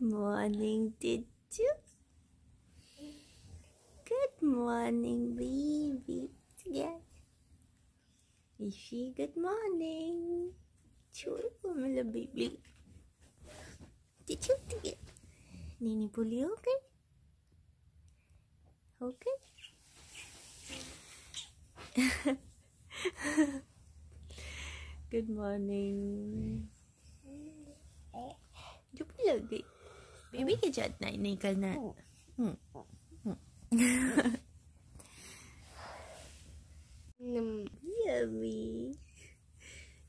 morning, did you? Good morning, baby. Yes. Ishi, good morning. Chul, little baby. Did you forget? Nini Puli, okay? Okay. good morning. Mm. Jupi lagi. Baby के साथ नहीं नहीं करना yummy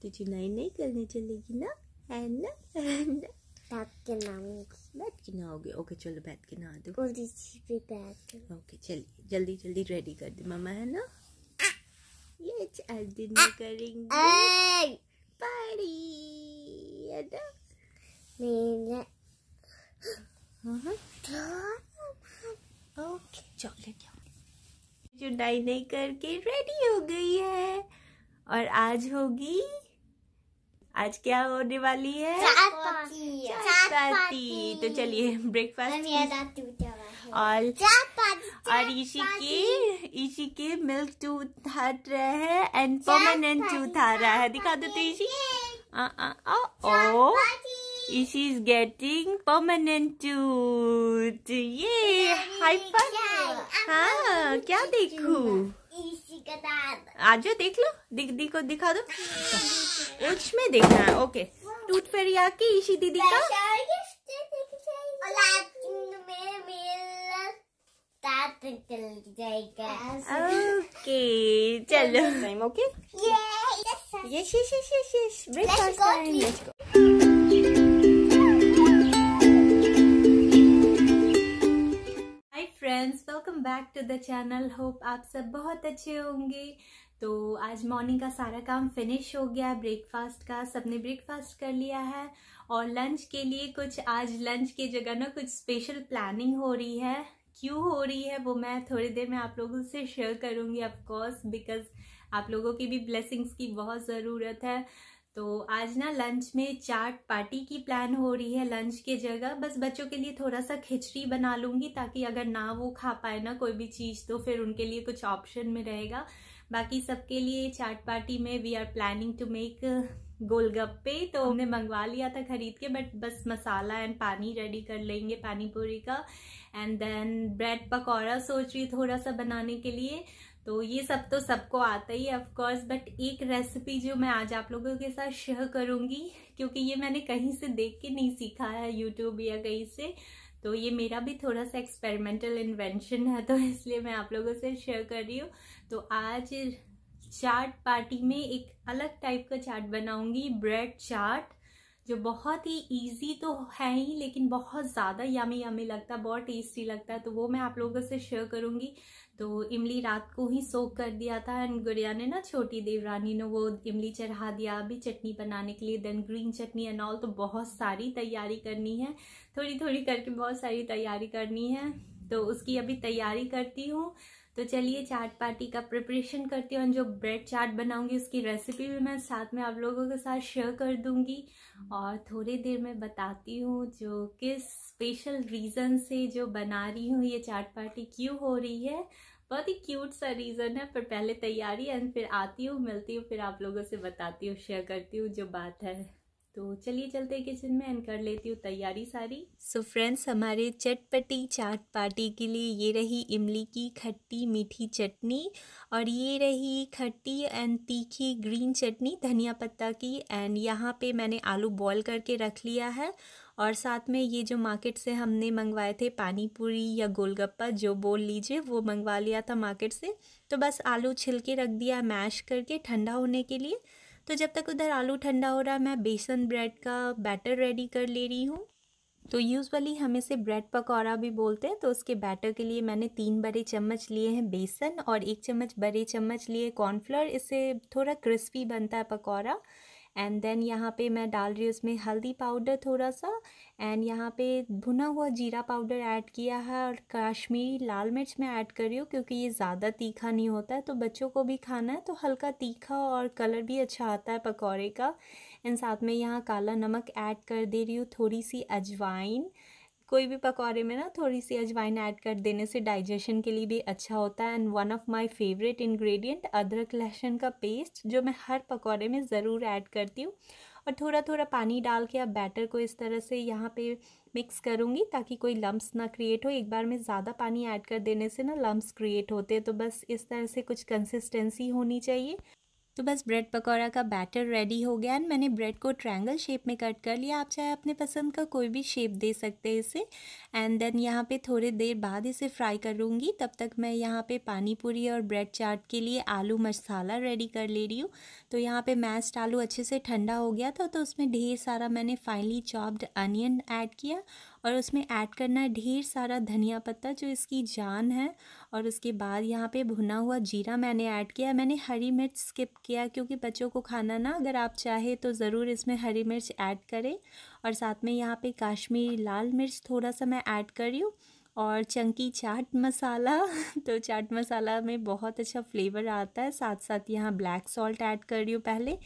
तुझे नहीं नहीं करने चलेगी ना है ना बैठ के नहाऊंगी बैठ के नहाओगे ओके चलो बैठ के नहा दो और भी बैठ ओके चलिए जल्दी जल्दी रेडी कर दे मामा है ना ये आज दिन में करेंगे पारी है ना मेरा हम्म। ओके चॉकलेट चुटाई नहीं करके रेडी हो गई है और आज होगी आज क्या होने वाली है चाटपाती तो चलिए ब्रेकफास्ट और और ईशी के ईशी के मिल्क टूथ हट रहे हैं एंड परमानेंट टूथ आ रहा है दिखा दो तो ईशी ओ is getting permanent tooth. Yay! High five! हाँ क्या देखू आज देख लो दिख दी को दिखा दो में देखना है ओके टूथ फेरी आके ईशी दीदी का ओके चलो ओके ये ये ये ये breakfast time let's go friends welcome back to the channel hope आप सब बहुत अच्छे होंगे तो आज मॉर्निंग का सारा काम फिनिश हो गया है ब्रेकफास्ट का सबने ब्रेकफास्ट कर लिया है और लंच के लिए कुछ आज लंच की जगह ना कुछ स्पेशल प्लानिंग हो रही है क्यों हो रही है वो मैं थोड़ी देर में आप लोगों से शेयर करूँगी ऑफकोर्स बिकॉज आप लोगों की भी ब्लेसिंग्स की बहुत ज़रूरत है तो आज ना लंच में चाट पार्टी की प्लान हो रही है लंच के जगह बस बच्चों के लिए थोड़ा सा खिचड़ी बना लूँगी ताकि अगर ना वो खा पाए ना कोई भी चीज़ तो फिर उनके लिए कुछ ऑप्शन में रहेगा बाकी सबके लिए चाट पार्टी में we are planning to make golgappe तो हमने मंगवा लिया था खरीद के बट बस मसाला एंड पानी रेडी कर लेंगे पानी पूरी का एंड देन ब्रेड पकौड़ा सोच रही थोड़ा सा बनाने के लिए तो ये सब तो सबको आता ही है ऑफकोर्स बट एक रेसिपी जो मैं आज आप लोगों के साथ शेयर करूँगी क्योंकि ये मैंने कहीं से देख के नहीं सीखा है यूट्यूब या कहीं से तो ये मेरा भी थोड़ा सा एक्सपेरिमेंटल इन्वेंशन है तो इसलिए मैं आप लोगों से शेयर कर रही हूँ तो आज चाट पार्टी में एक अलग टाइप का चाट बनाऊंगी ब्रेड चाट जो बहुत ही इजी तो है ही लेकिन बहुत ज़्यादा यमी यमी लगता है बहुत टेस्टी लगता है तो वो मैं आप लोगों से शेयर करूँगी तो इमली रात को ही सोख कर दिया था एंड गुड़िया ने ना छोटी देवरानी ने वो इमली चढ़ा दिया अभी चटनी बनाने के लिए then green chutney and all तो बहुत सारी तैयारी करनी है थोड़ी थोड़ी करके बहुत सारी तैयारी करनी है तो उसकी अभी तैयारी करती हूँ तो चलिए चाट पार्टी का प्रिपरेशन करती हूँ जो ब्रेड चाट बनाऊंगी उसकी रेसिपी भी मैं साथ में आप लोगों के साथ शेयर कर दूंगी और थोड़ी देर में बताती हूँ जो किस स्पेशल रीज़न से जो बना रही हूँ ये चाट पार्टी क्यों हो रही है बहुत ही क्यूट सा रीज़न है पर पहले तैयारी एंड फिर आती हूँ मिलती हूँ फिर आप लोगों से बताती हूँ शेयर करती हूँ जो बात है तो चलिए चलते किचन में एंड कर लेती हूँ तैयारी सारी सो so फ्रेंड्स हमारे चटपटी चाट पार्टी के लिए ये रही इमली की खट्टी मीठी चटनी और ये रही खट्टी एंड तीखी ग्रीन चटनी धनिया पत्ता की एंड यहाँ पे मैंने आलू बॉईल करके रख लिया है और साथ में ये जो मार्केट से हमने मंगवाए थे पानी पूरी या गोलगप्पा जो बोल लीजिए वो मंगवा लिया था मार्केट से तो बस आलू छिल के रख दिया मैश करके ठंडा होने के लिए तो जब तक उधर आलू ठंडा हो रहा है मैं बेसन ब्रेड का बैटर रेडी कर ले रही हूँ तो यूजुअली हम इसे ब्रेड पकौड़ा भी बोलते हैं तो उसके बैटर के लिए मैंने तीन बड़े चम्मच लिए हैं बेसन और एक चम्मच बड़े चम्मच लिए कॉर्नफ्लोर इससे थोड़ा क्रिस्पी बनता है पकौड़ा एंड देन यहाँ पे मैं डाल रही हूँ उसमें हल्दी पाउडर थोड़ा सा एंड यहाँ पे भुना हुआ जीरा पाउडर ऐड किया है और काश्मीरी लाल मिर्च मैं ऐड कर रही हूँ क्योंकि ये ज़्यादा तीखा नहीं होता है तो बच्चों को भी खाना है तो हल्का तीखा और कलर भी अच्छा आता है पकौड़े का एंड साथ में यहाँ काला नमक ऐड कर दे रही हूँ थोड़ी सी अजवाइन कोई भी पकौड़े में ना थोड़ी सी अजवाइन ऐड कर देने से डाइजेशन के लिए भी अच्छा होता है and one of my favourite ingredient अदरक लहसुन का पेस्ट जो मैं हर पकौड़े में ज़रूर ऐड करती हूँ और थोड़ा थोड़ा पानी डाल के आप बैटर को इस तरह से यहाँ पे मिक्स करूँगी ताकि कोई लम्ब्स ना क्रिएट हो एक बार में ज़्यादा पानी ऐड कर देने से ना लम्ब्स क्रिएट होते हैं तो बस इस तरह से कुछ कंसिस्टेंसी होनी चाहिए तो बस ब्रेड पकौड़ा का बैटर रेडी हो गया एंड मैंने ब्रेड को ट्रायंगल शेप में कट कर लिया आप चाहे अपने पसंद का कोई भी शेप दे सकते हैं इसे एंड देन यहाँ पे थोड़ी देर बाद इसे फ्राई करूँगी तब तक मैं यहाँ पे पानी पूरी और ब्रेड चाट के लिए आलू मसाला रेडी कर ले रही हूँ तो यहाँ पे मैस्ड आलू अच्छे से ठंडा हो गया था तो उसमें ढेर सारा मैंने फाइनली चॉप्ड अनियन ऐड किया और उसमें ऐड करना है ढेर सारा धनिया पत्ता जो इसकी जान है और उसके बाद यहाँ पे भुना हुआ जीरा मैंने ऐड किया मैंने हरी मिर्च स्किप किया क्योंकि बच्चों को खाना ना अगर आप चाहे तो ज़रूर इसमें हरी मिर्च ऐड करें और साथ में यहाँ पे काश्मीरी लाल मिर्च थोड़ा सा मैं ऐड कर रही हूँ और चंकी चाट मसाला तो चाट मसाला में बहुत अच्छा फ्लेवर आता है साथ साथ यहाँ ब्लैक सॉल्ट ऐड कर रही हूँ पहले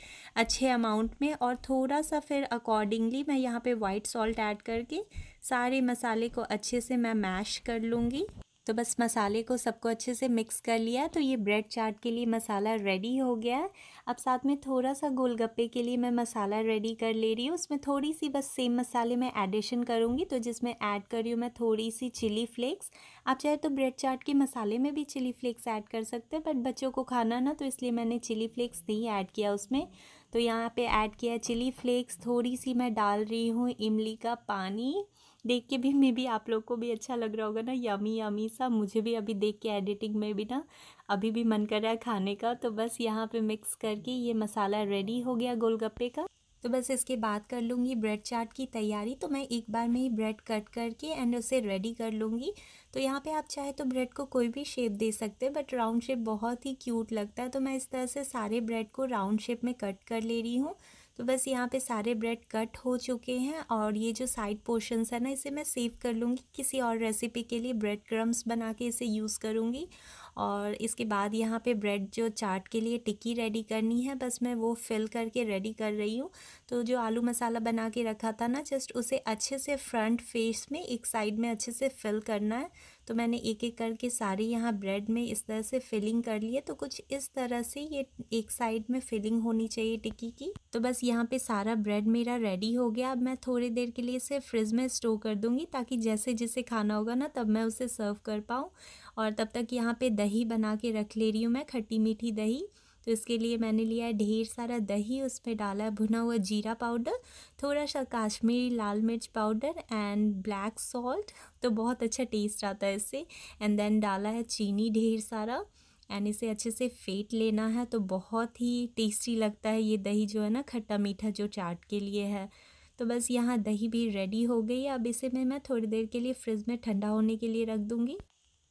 अच्छे अमाउंट में और थोड़ा सा फिर अकॉर्डिंगली मैं यहाँ पे वाइट सॉल्ट ऐड करके सारे मसाले को अच्छे से मैं मैश कर लूँगी तो बस मसाले को सबको अच्छे से मिक्स कर लिया तो ये ब्रेड चाट के लिए मसाला रेडी हो गया है अब साथ में थोड़ा सा गोलगप्पे के लिए मैं मसाला रेडी कर ले रही हूँ उसमें थोड़ी सी बस सेम मसाले मैं एडिशन करूँगी तो जिसमें ऐड कर रही हूँ मैं थोड़ी सी चिली फ्लेक्स आप चाहे तो ब्रेड चाट के मसाले में भी चिली फ्लेक्स ऐड कर सकते हैं बट बच्चों को खाना ना तो इसलिए मैंने चिली फ्लेक्स नहीं ऐड किया उसमें तो यहाँ पर ऐड किया चिली फ्लेक्स थोड़ी सी मैं डाल रही हूँ इमली का पानी देख के भी मे भी आप लोग को भी अच्छा लग रहा होगा ना यमी यमी सा मुझे भी अभी देख के एडिटिंग में भी ना अभी भी मन कर रहा है खाने का तो बस यहाँ पे मिक्स करके ये मसाला रेडी हो गया गोलगप्पे का तो बस इसके बाद कर लूँगी ब्रेड चाट की तैयारी तो मैं एक बार में ही ब्रेड कट करके एंड उसे रेडी कर लूँगी तो यहाँ पे आप चाहे तो ब्रेड को कोई भी शेप दे सकते हैं बट राउंड शेप बहुत ही क्यूट लगता है तो मैं इस तरह से सारे ब्रेड को राउंड शेप में कट कर ले रही हूँ तो बस यहाँ पे सारे ब्रेड कट हो चुके हैं और ये जो साइड पोर्शंस है ना इसे मैं सेव कर लूँगी किसी और रेसिपी के लिए ब्रेड क्रम्स बना के इसे यूज़ करूँगी और इसके बाद यहाँ पे ब्रेड जो चाट के लिए टिक्की रेडी करनी है बस मैं वो फिल करके रेडी कर रही हूँ तो जो आलू मसाला बना के रखा था ना जस्ट उसे अच्छे से फ्रंट फेस में एक साइड में अच्छे से फिल करना है तो मैंने एक एक करके सारे यहाँ ब्रेड में इस तरह से फिलिंग कर लिए तो कुछ इस तरह से ये एक साइड में फिलिंग होनी चाहिए टिक्की की तो बस यहाँ पे सारा ब्रेड मेरा रेडी हो गया अब मैं थोड़ी देर के लिए इसे फ्रिज में स्टोर कर दूँगी ताकि जैसे जैसे खाना होगा ना तब मैं उसे सर्व कर पाऊँ और तब तक यहाँ पे दही बना के रख ले रही हूँ मैं खट्टी मीठी दही तो इसके लिए मैंने लिया है ढेर सारा दही उस पर डाला है भुना हुआ जीरा पाउडर थोड़ा सा काश्मीरी लाल मिर्च पाउडर एंड ब्लैक सॉल्ट तो बहुत अच्छा टेस्ट आता है इससे एंड देन डाला है चीनी ढेर सारा एंड इसे अच्छे से फेंट लेना है तो बहुत ही टेस्टी लगता है ये दही जो है ना खट्टा मीठा जो चाट के लिए है तो बस यहाँ दही भी रेडी हो गई अब इसे मैं मैं थोड़ी देर के लिए फ्रिज में ठंडा होने के लिए रख दूँगी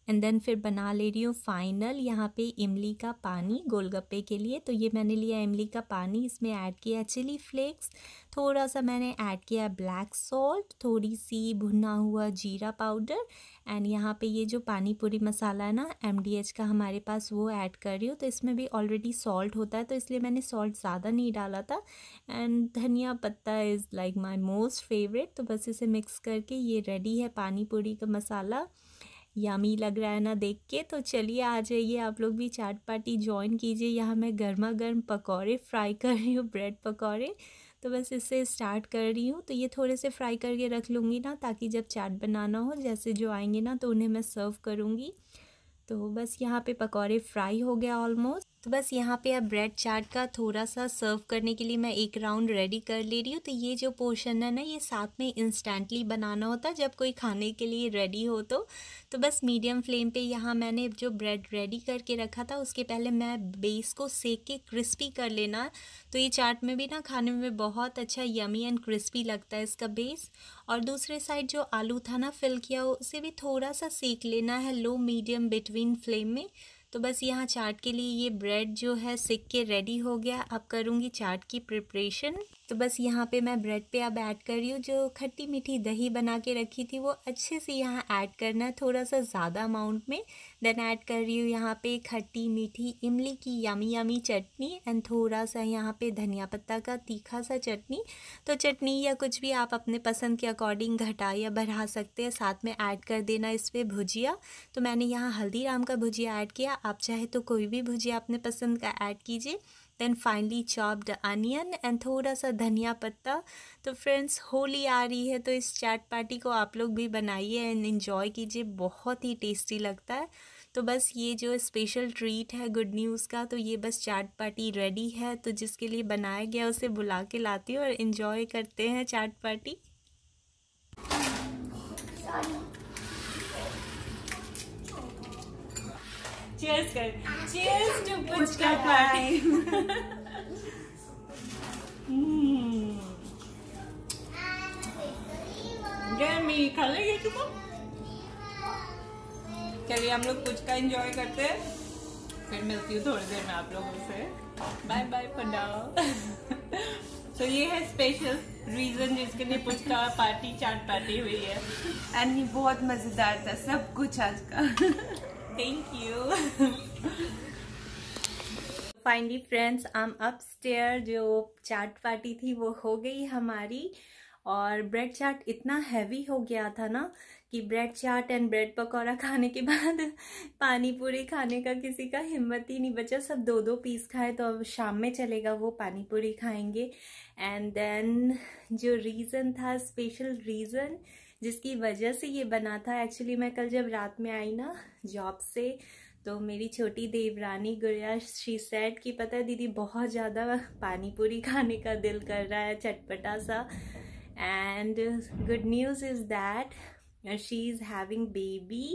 एंड देन फिर बना ले रही हूँ फाइनल यहाँ पे इमली का पानी गोलगप्पे के लिए तो ये मैंने लिया इमली का पानी इसमें ऐड किया चिली फ्लेक्स थोड़ा सा मैंने ऐड किया ब्लैक सॉल्ट थोड़ी सी भुना हुआ जीरा पाउडर एंड यहाँ पे ये जो पानी पूरी मसाला है ना एम का हमारे पास वो ऐड कर रही हूँ तो इसमें भी ऑलरेडी सॉल्ट होता है तो इसलिए मैंने सॉल्ट ज़्यादा नहीं डाला था and dhania patta is like my most favourite तो बस इसे मिक्स करके ये रेडी है पानी पूरी का मसाला यामी लग रहा है ना देख के तो चलिए आ जाइए आप लोग भी चाट पार्टी ज्वाइन कीजिए यहाँ मैं गर्मा गर्म पकौड़े फ्राई कर रही हूँ ब्रेड पकौड़े तो बस इससे स्टार्ट कर रही हूँ तो ये थोड़े से फ्राई करके रख लूँगी ना ताकि जब चाट बनाना हो जैसे जो आएंगे ना तो उन्हें मैं सर्व करूँगी तो बस यहाँ पे पकौड़े फ्राई हो गया ऑलमोस्ट तो बस यहाँ पे अब ब्रेड चाट का थोड़ा सा सर्व करने के लिए मैं एक राउंड रेडी कर ले रही हूँ तो ये जो पोर्शन है ना ये साथ में इंस्टेंटली बनाना होता है जब कोई खाने के लिए रेडी हो तो तो बस मीडियम फ्लेम पे यहाँ मैंने जो ब्रेड रेडी करके रखा था उसके पहले मैं बेस को सेक के क्रिस्पी कर लेना तो ये चाट में भी ना खाने में बहुत अच्छा यमी एंड क्रिस्पी लगता है इसका बेस और दूसरे साइड जो आलू था ना फिल किया उसे भी थोड़ा सा सेक लेना है लो मीडियम बिटवीन फ्लेम में तो बस यहाँ चाट के लिए ये ब्रेड जो है सिक के रेडी हो गया अब करूँगी चाट की प्रिपरेशन तो बस यहाँ पे मैं ब्रेड पे अब ऐड कर रही हूँ जो खट्टी मीठी दही बना के रखी थी वो अच्छे से यहाँ ऐड करना थोड़ा सा ज़्यादा अमाउंट में देन ऐड कर रही हूँ यहाँ पे खट्टी मीठी इमली की यमी यमी चटनी एंड थोड़ा सा यहाँ पे धनिया पत्ता का तीखा सा चटनी तो चटनी या कुछ भी आप अपने पसंद के अकॉर्डिंग घटा या बढ़ा सकते हैं साथ में ऐड कर देना इस पर भुजिया तो मैंने यहाँ हल्दीराम का भुजिया ऐड किया आप चाहे तो कोई भी भुजिया अपने पसंद का ऐड कीजिए then finally chopped onion and थोड़ा सा धनिया पत्ता तो फ्रेंड्स होली आ रही है तो इस चाट पार्टी को आप लोग भी बनाइए एंड इन्जॉय कीजिए बहुत ही टेस्टी लगता है तो बस ये जो स्पेशल ट्रीट है गुड न्यूज़ का तो ये बस चाट पार्टी रेडी है तो जिसके लिए बनाया गया उसे बुला के लाती हूँ और इन्जॉय करते हैं चाट पार्टी Hmm. चलिए हम लोग कुछ का एंजॉय करते हैं फिर मिलती हूँ थोड़ी देर में आप लोगों से बाय बाय पंडाओ तो ये है स्पेशल रीजन जिसके लिए पुचका पार्टी चाट पार्टी हुई है एंड बहुत मजेदार था सब कुछ आज का thank you finally friends up stair जो चाट पार्टी थी वो हो गई हमारी और ब्रेड चाट इतना हैवी हो गया था ना कि bread chaat and bread pakora खाने के बाद पानी पूरी खाने का किसी का हिम्मत ही नहीं बचा सब दो दो पीस खाए तो अब शाम में चलेगा वो पानी पूरी खाएंगे एंड देन जो रीज़न था स्पेशल रीज़न जिसकी वजह से ये बना था एक्चुअली मैं कल जब रात में आई ना जॉब से तो मेरी छोटी देवरानी गुड़िया श्री सेट की पता है दीदी बहुत ज़्यादा पानी पूरी खाने का दिल कर रहा है चटपटा सा and good news is that she is having baby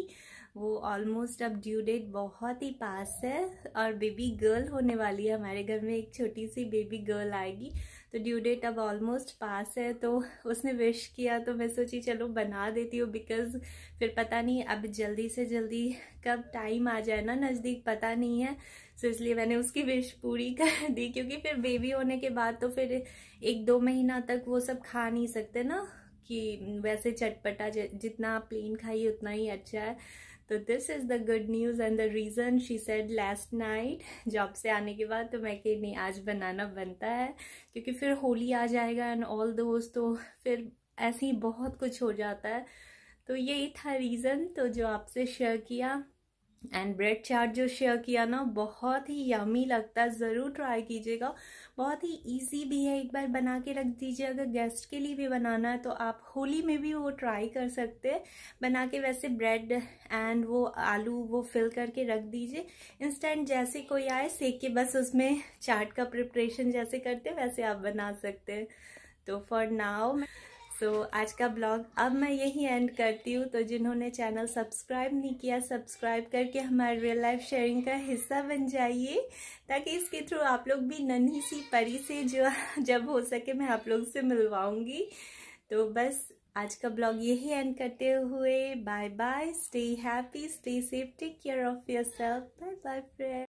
वो ऑलमोस्ट अब ड्यू डेट बहुत ही पास है और बेबी गर्ल होने वाली है हमारे घर में एक छोटी सी बेबी गर्ल आएगी तो ड्यू डेट अब ऑलमोस्ट पास है तो उसने विश किया तो मैं सोची चलो बना देती हूँ बिकॉज़ फिर पता नहीं अब जल्दी से जल्दी कब टाइम आ जाए ना नज़दीक पता नहीं है सो so, इसलिए मैंने उसकी विश पूरी कर दी क्योंकि फिर बेबी होने के बाद तो फिर एक दो महीना तक वो सब खा नहीं सकते ना कि वैसे चटपटा जितना प्लेन खाइए उतना ही अच्छा है तो this is the good news and the reason she said last night job से आने के बाद तो मैं कह नहीं आज बनाना बनता है क्योंकि फिर होली आ जाएगा एंड ऑल दोस्त तो फिर ऐसे ही बहुत कुछ हो जाता है तो यही था रीज़न तो जो आपसे शेयर किया एंड ब्रेड चाट जो शेयर किया ना बहुत ही यमी लगता है ज़रूर ट्राई कीजिएगा बहुत ही इजी भी है एक बार बना के रख दीजिए अगर गेस्ट के लिए भी बनाना है तो आप होली में भी वो ट्राई कर सकते हैं बना के वैसे ब्रेड एंड वो आलू वो फिल करके रख दीजिए इंस्टेंट जैसे कोई आए सेक के बस उसमें चाट का प्रिपरेशन जैसे करते वैसे आप बना सकते हैं तो फॉर नाव सो तो so, आज का ब्लॉग अब मैं यही एंड करती हूँ तो जिन्होंने चैनल सब्सक्राइब नहीं किया सब्सक्राइब करके हमारे रियल लाइफ शेयरिंग का हिस्सा बन जाइए ताकि इसके थ्रू आप लोग भी नन्ही सी परी से जो जब हो सके मैं आप लोग से मिलवाऊंगी तो बस आज का ब्लॉग यही एंड करते हुए bye bye stay happy stay safe take care of yourself bye bye friend